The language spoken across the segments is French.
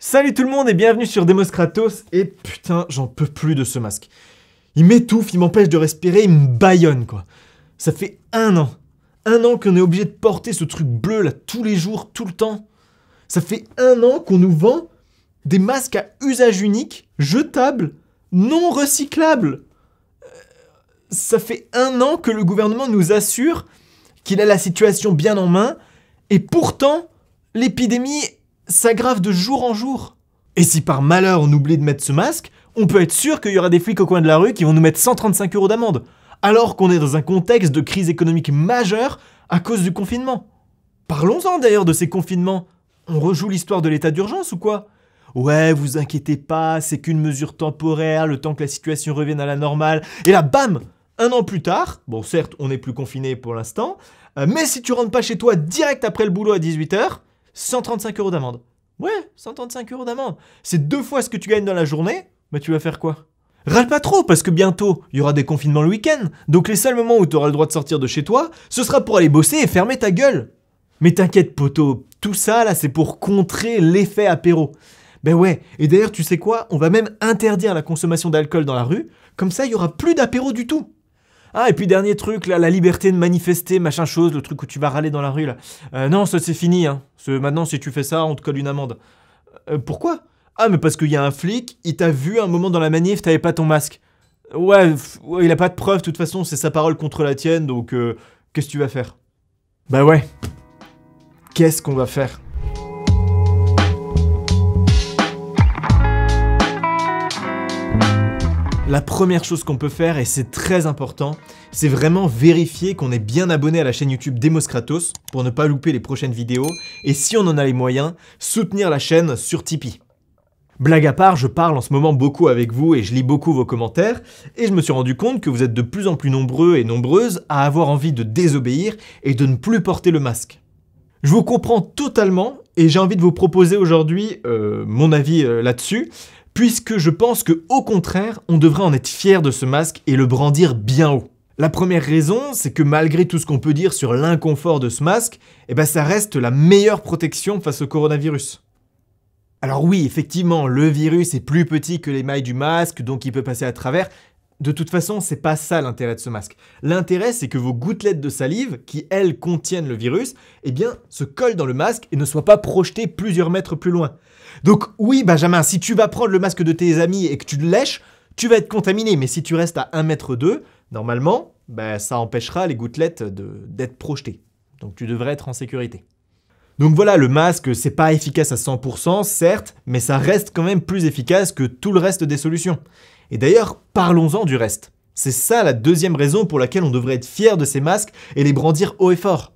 Salut tout le monde et bienvenue sur Demos Kratos et putain j'en peux plus de ce masque. Il m'étouffe, il m'empêche de respirer, il me baillonne quoi. Ça fait un an, un an qu'on est obligé de porter ce truc bleu là tous les jours, tout le temps. Ça fait un an qu'on nous vend des masques à usage unique, jetables, non recyclables. Euh, ça fait un an que le gouvernement nous assure qu'il a la situation bien en main et pourtant l'épidémie s'aggrave de jour en jour. Et si par malheur on oublie de mettre ce masque, on peut être sûr qu'il y aura des flics au coin de la rue qui vont nous mettre 135 euros d'amende, alors qu'on est dans un contexte de crise économique majeure à cause du confinement. Parlons-en d'ailleurs de ces confinements. On rejoue l'histoire de l'état d'urgence ou quoi Ouais, vous inquiétez pas, c'est qu'une mesure temporaire, le temps que la situation revienne à la normale. Et là, bam Un an plus tard, bon certes, on n'est plus confiné pour l'instant, euh, mais si tu rentres pas chez toi direct après le boulot à 18h, 135 euros d'amende. Ouais, 135 euros d'amende. C'est deux fois ce que tu gagnes dans la journée, mais tu vas faire quoi Râle pas trop, parce que bientôt, il y aura des confinements le week-end, donc les seuls moments où tu auras le droit de sortir de chez toi, ce sera pour aller bosser et fermer ta gueule. Mais t'inquiète, poteau, tout ça là, c'est pour contrer l'effet apéro. Ben ouais, et d'ailleurs, tu sais quoi On va même interdire la consommation d'alcool dans la rue, comme ça, il y aura plus d'apéro du tout. Ah, et puis dernier truc, là, la liberté de manifester, machin chose, le truc où tu vas râler dans la rue, là. Euh, non, ça c'est fini, hein. Maintenant, si tu fais ça, on te colle une amende. Euh, pourquoi Ah, mais parce qu'il y a un flic, il t'a vu un moment dans la manif, t'avais pas ton masque. Ouais, il a pas de preuve, de toute façon, c'est sa parole contre la tienne, donc euh, qu'est-ce que tu vas faire Bah ouais. Qu'est-ce qu'on va faire la première chose qu'on peut faire, et c'est très important, c'est vraiment vérifier qu'on est bien abonné à la chaîne YouTube Demos Kratos pour ne pas louper les prochaines vidéos, et si on en a les moyens, soutenir la chaîne sur Tipeee. Blague à part, je parle en ce moment beaucoup avec vous et je lis beaucoup vos commentaires, et je me suis rendu compte que vous êtes de plus en plus nombreux et nombreuses à avoir envie de désobéir et de ne plus porter le masque. Je vous comprends totalement et j'ai envie de vous proposer aujourd'hui euh, mon avis euh, là-dessus, puisque je pense que au contraire, on devrait en être fier de ce masque et le brandir bien haut. La première raison, c'est que malgré tout ce qu'on peut dire sur l'inconfort de ce masque, eh ben ça reste la meilleure protection face au coronavirus. Alors oui, effectivement, le virus est plus petit que les mailles du masque, donc il peut passer à travers, de toute façon, c'est pas ça l'intérêt de ce masque. L'intérêt, c'est que vos gouttelettes de salive, qui elles contiennent le virus, eh bien, se collent dans le masque et ne soient pas projetées plusieurs mètres plus loin. Donc oui, Benjamin, si tu vas prendre le masque de tes amis et que tu le lèches, tu vas être contaminé. Mais si tu restes à 1 mètre 2, normalement, ben, ça empêchera les gouttelettes d'être projetées. Donc tu devrais être en sécurité. Donc voilà, le masque, c'est pas efficace à 100%, certes, mais ça reste quand même plus efficace que tout le reste des solutions. Et d'ailleurs, parlons-en du reste. C'est ça la deuxième raison pour laquelle on devrait être fier de ces masques et les brandir haut et fort.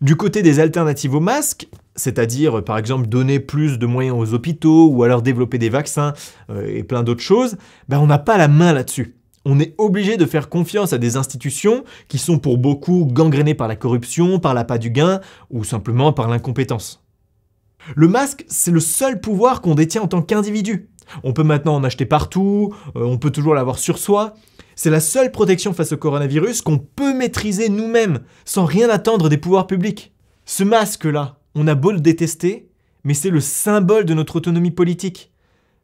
Du côté des alternatives aux masques, c'est-à-dire par exemple donner plus de moyens aux hôpitaux ou alors développer des vaccins euh, et plein d'autres choses, ben on n'a pas la main là-dessus on est obligé de faire confiance à des institutions qui sont pour beaucoup gangrénées par la corruption, par l'appât du gain ou simplement par l'incompétence. Le masque, c'est le seul pouvoir qu'on détient en tant qu'individu. On peut maintenant en acheter partout, euh, on peut toujours l'avoir sur soi. C'est la seule protection face au coronavirus qu'on peut maîtriser nous-mêmes, sans rien attendre des pouvoirs publics. Ce masque-là, on a beau le détester, mais c'est le symbole de notre autonomie politique.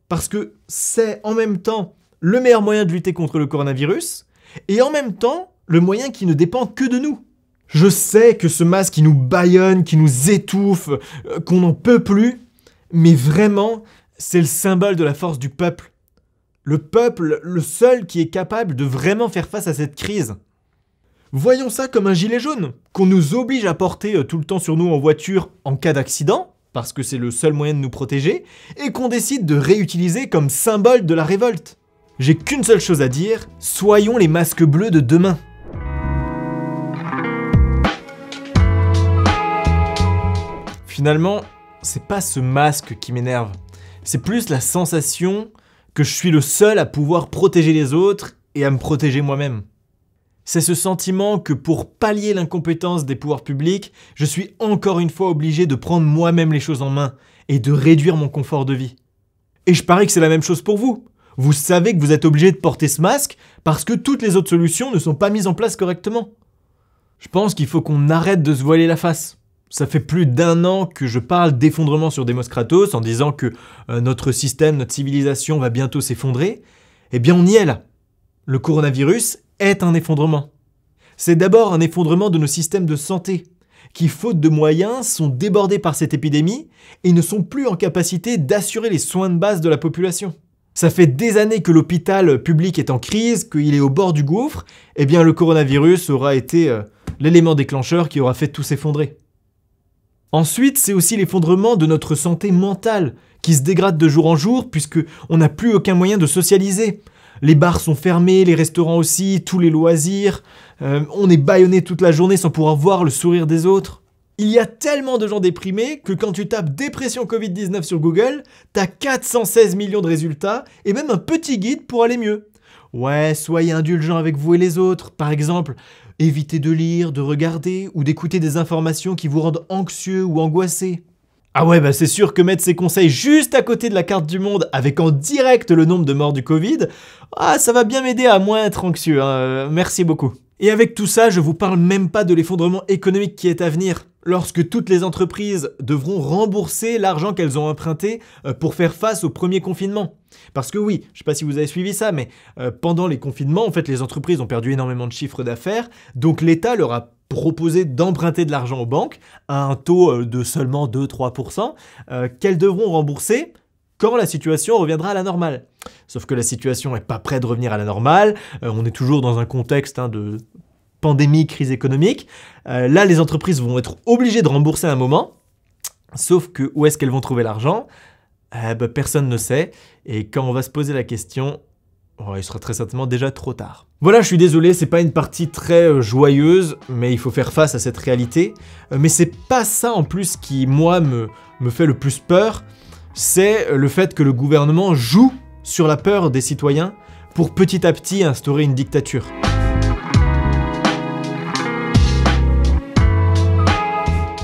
Parce que c'est en même temps le meilleur moyen de lutter contre le coronavirus, et en même temps, le moyen qui ne dépend que de nous. Je sais que ce masque qui nous bâillonne, qui nous étouffe, euh, qu'on n'en peut plus, mais vraiment, c'est le symbole de la force du peuple. Le peuple, le seul qui est capable de vraiment faire face à cette crise. Voyons ça comme un gilet jaune, qu'on nous oblige à porter euh, tout le temps sur nous en voiture en cas d'accident, parce que c'est le seul moyen de nous protéger, et qu'on décide de réutiliser comme symbole de la révolte. J'ai qu'une seule chose à dire, soyons les masques bleus de demain. Finalement, c'est pas ce masque qui m'énerve, c'est plus la sensation que je suis le seul à pouvoir protéger les autres et à me protéger moi-même. C'est ce sentiment que pour pallier l'incompétence des pouvoirs publics, je suis encore une fois obligé de prendre moi-même les choses en main et de réduire mon confort de vie. Et je parie que c'est la même chose pour vous. Vous savez que vous êtes obligé de porter ce masque parce que toutes les autres solutions ne sont pas mises en place correctement. Je pense qu'il faut qu'on arrête de se voiler la face. Ça fait plus d'un an que je parle d'effondrement sur Demos Kratos en disant que euh, notre système, notre civilisation va bientôt s'effondrer. Eh bien, on y est là. Le coronavirus est un effondrement. C'est d'abord un effondrement de nos systèmes de santé, qui, faute de moyens, sont débordés par cette épidémie et ne sont plus en capacité d'assurer les soins de base de la population. Ça fait des années que l'hôpital public est en crise, qu'il est au bord du gouffre, eh bien le coronavirus aura été euh, l'élément déclencheur qui aura fait tout s'effondrer. Ensuite, c'est aussi l'effondrement de notre santé mentale, qui se dégrade de jour en jour, puisque on n'a plus aucun moyen de socialiser. Les bars sont fermés, les restaurants aussi, tous les loisirs, euh, on est bâillonné toute la journée sans pouvoir voir le sourire des autres. Il y a tellement de gens déprimés que quand tu tapes dépression Covid-19 sur Google, t'as 416 millions de résultats et même un petit guide pour aller mieux. Ouais, soyez indulgents avec vous et les autres. Par exemple, évitez de lire, de regarder ou d'écouter des informations qui vous rendent anxieux ou angoissés. Ah ouais, bah c'est sûr que mettre ces conseils juste à côté de la carte du monde avec en direct le nombre de morts du Covid, ah ça va bien m'aider à moins être anxieux. Hein. Merci beaucoup. Et avec tout ça, je vous parle même pas de l'effondrement économique qui est à venir. Lorsque toutes les entreprises devront rembourser l'argent qu'elles ont emprunté euh, pour faire face au premier confinement. Parce que oui, je ne sais pas si vous avez suivi ça, mais euh, pendant les confinements, en fait, les entreprises ont perdu énormément de chiffre d'affaires, donc l'État leur a proposé d'emprunter de l'argent aux banques à un taux euh, de seulement 2-3%, qu'elles devront rembourser quand la situation reviendra à la normale. Sauf que la situation n'est pas près de revenir à la normale, on est toujours dans un contexte hein, de pandémie, crise économique. Euh, là, les entreprises vont être obligées de rembourser à un moment. Sauf que où est-ce qu'elles vont trouver l'argent eh ben, Personne ne sait. Et quand on va se poser la question, il sera très certainement déjà trop tard. Voilà, je suis désolé, c'est pas une partie très euh, joyeuse, mais il faut faire face à cette réalité. Euh, mais c'est pas ça en plus qui, moi, me, me fait le plus peur. C'est le fait que le gouvernement joue sur la peur des citoyens pour petit à petit instaurer une dictature.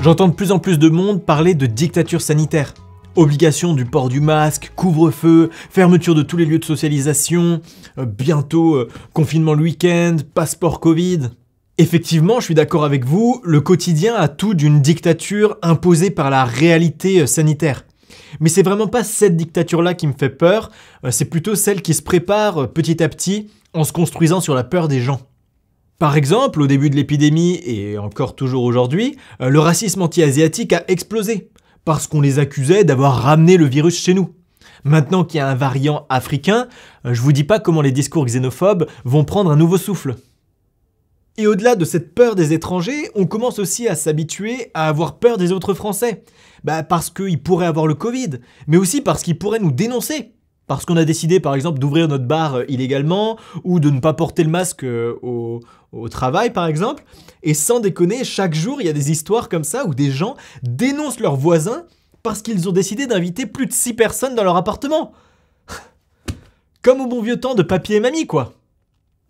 J'entends de plus en plus de monde parler de dictature sanitaire. Obligation du port du masque, couvre-feu, fermeture de tous les lieux de socialisation, euh, bientôt euh, confinement le week-end, passeport Covid. Effectivement, je suis d'accord avec vous, le quotidien a tout d'une dictature imposée par la réalité euh, sanitaire. Mais c'est vraiment pas cette dictature-là qui me fait peur, c'est plutôt celle qui se prépare petit à petit en se construisant sur la peur des gens. Par exemple, au début de l'épidémie et encore toujours aujourd'hui, euh, le racisme anti-asiatique a explosé parce qu'on les accusait d'avoir ramené le virus chez nous. Maintenant qu'il y a un variant africain, euh, je vous dis pas comment les discours xénophobes vont prendre un nouveau souffle. Et au-delà de cette peur des étrangers, on commence aussi à s'habituer à avoir peur des autres Français. Bah parce qu'ils pourraient avoir le Covid, mais aussi parce qu'ils pourraient nous dénoncer parce qu'on a décidé par exemple d'ouvrir notre bar euh, illégalement ou de ne pas porter le masque euh, au, travail par exemple. Et sans déconner, chaque jour il y a des histoires comme ça où des gens dénoncent leurs voisins parce qu'ils ont décidé d'inviter plus de 6 personnes dans leur appartement. Comme au bon vieux temps de papier et mamie quoi.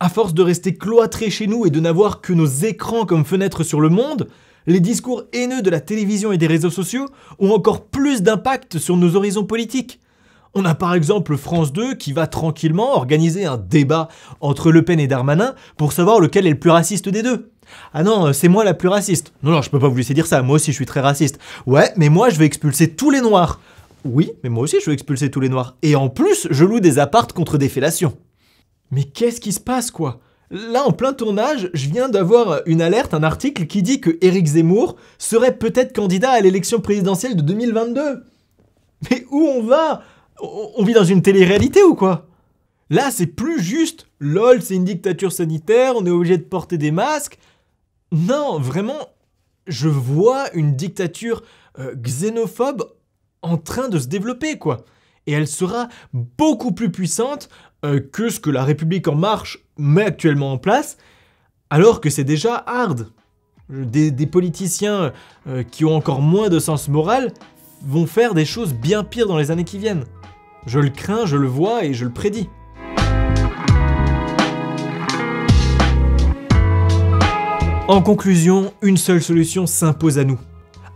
À force de rester cloîtrés chez nous et de n'avoir que nos écrans comme fenêtres sur le monde, les discours haineux de la télévision et des réseaux sociaux ont encore plus d'impact sur nos horizons politiques. On a par exemple France 2 qui va tranquillement organiser un débat entre Le Pen et Darmanin pour savoir lequel est le plus raciste des deux. Ah non, euh, c'est moi la plus raciste. Non, non, je peux pas vous laisser dire ça, moi aussi je suis très raciste. Ouais, mais moi je vais expulser tous les noirs. Oui, mais moi aussi je veux expulser tous les noirs. Et en plus, je loue des appartes contre des fellations. Mais qu'est-ce qui se passe quoi Là, en plein tournage, je viens d'avoir euh, une alerte, un article qui dit que Éric Zemmour serait peut-être candidat à l'élection présidentielle de 2022. Mais où on va on vit dans une télé-réalité ou quoi Là, c'est plus juste lol, c'est une dictature sanitaire, on est obligé de porter des masques. Non, vraiment, je vois une dictature euh, xénophobe en train de se développer, quoi. Et elle sera beaucoup plus puissante euh, que ce que la République en marche met actuellement en place, alors que c'est déjà hard. Des, politiciens euh, qui ont encore moins de sens moral vont faire des choses bien pires dans les années qui viennent. Je le crains, je le vois et je le prédis. En conclusion, une seule solution s'impose à nous.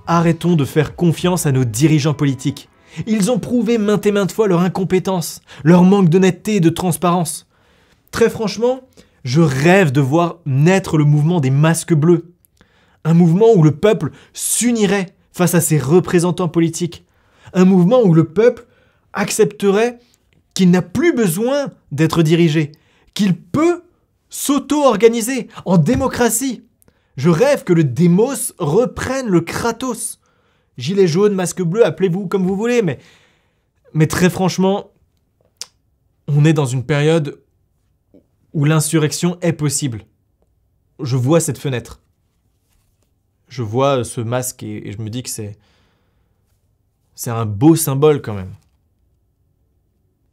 Arrêtons de faire confiance à nos dirigeants politiques. Ils ont prouvé maintes et maintes fois leur incompétence, leur manque d'honnêteté et de transparence. Très franchement, je rêve de voir naître le mouvement des masques bleus. Un mouvement où le peuple s'unirait face à ses représentants politiques. Un mouvement où le peuple accepterait qu'il n'a plus besoin d'être dirigé, qu'il peut s'auto-organiser en démocratie. Je rêve que le démos reprenne le Kratos. Gilet jaune, masque bleu, appelez-vous comme vous voulez, mais, mais très franchement, on est dans une période où l'insurrection est possible. Je vois cette fenêtre. Je vois ce masque et, et je me dis que c'est... C'est un beau symbole quand même.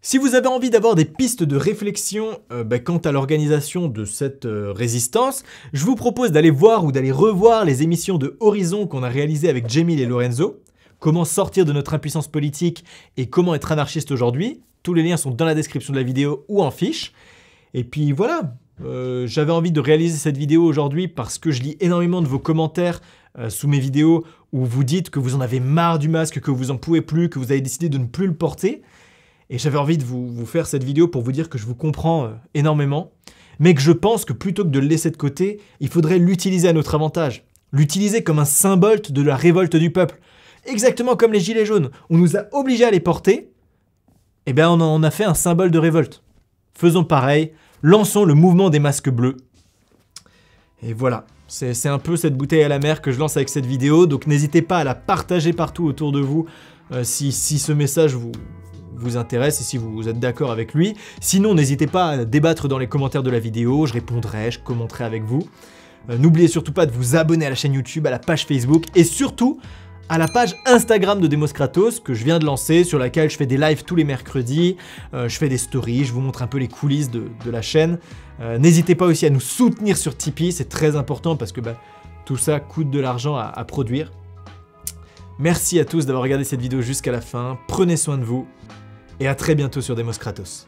Si vous avez envie d'avoir des pistes de réflexion euh, bah, quant à l'organisation de cette euh, résistance, je vous propose d'aller voir ou d'aller revoir les émissions de Horizon qu'on a réalisées avec Jamil et Lorenzo, comment sortir de notre impuissance politique et comment être anarchiste aujourd'hui. Tous les liens sont dans la description de la vidéo ou en fiche. Et puis voilà, euh, j'avais envie de réaliser cette vidéo aujourd'hui parce que je lis énormément de vos commentaires sous mes vidéos où vous dites que vous en avez marre du masque, que vous en pouvez plus, que vous avez décidé de ne plus le porter. Et j'avais envie de vous, faire cette vidéo pour vous dire que je vous comprends euh, énormément, mais que je pense que plutôt que de le laisser de côté, il faudrait l'utiliser à notre avantage. L'utiliser comme un symbole de la révolte du peuple. Exactement comme les gilets jaunes. On nous a obligés à les porter. et eh bien, on en a fait un symbole de révolte. Faisons pareil. Lançons le mouvement des masques bleus. Et voilà. C'est un peu cette bouteille à la mer que je lance avec cette vidéo, donc n'hésitez pas à la partager partout autour de vous euh, si, si ce message vous, vous intéresse et si vous êtes d'accord avec lui. Sinon, n'hésitez pas à débattre dans les commentaires de la vidéo, je répondrai, je commenterai avec vous. Euh, n'oubliez surtout pas de vous abonner à la chaîne YouTube, à la page Facebook et surtout à la page Instagram de Demos Kratos que je viens de lancer, sur laquelle je fais des lives tous les mercredis, euh, je fais des stories, je vous montre un peu les coulisses de, la chaîne. Euh, n'hésitez pas aussi à nous soutenir sur Tipeee, c'est très important parce que bah, tout ça coûte de l'argent à produire. Merci à tous d'avoir regardé cette vidéo jusqu'à la fin, prenez soin de vous et à très bientôt sur Demos Kratos.